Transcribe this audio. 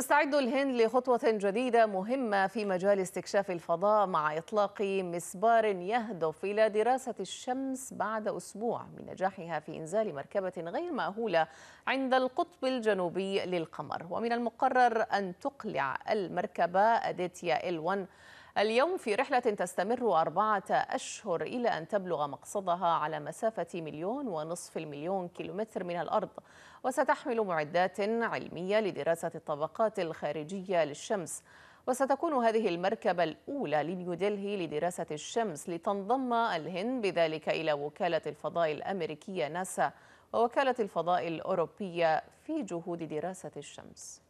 تستعد الهند لخطوة جديدة مهمة في مجال استكشاف الفضاء مع إطلاق مسبار يهدف إلى دراسة الشمس بعد أسبوع من نجاحها في إنزال مركبة غير مأهولة عند القطب الجنوبي للقمر ومن المقرر أن تقلع المركبة أديتيا إل 1 اليوم في رحلة تستمر أربعة أشهر إلى أن تبلغ مقصدها على مسافة مليون ونصف المليون كيلومتر من الأرض وستحمل معدات علمية لدراسة الطبقات الخارجية للشمس وستكون هذه المركبة الأولى لنيودلهي لدراسة الشمس لتنضم الهند بذلك إلى وكالة الفضاء الأمريكية ناسا ووكالة الفضاء الأوروبية في جهود دراسة الشمس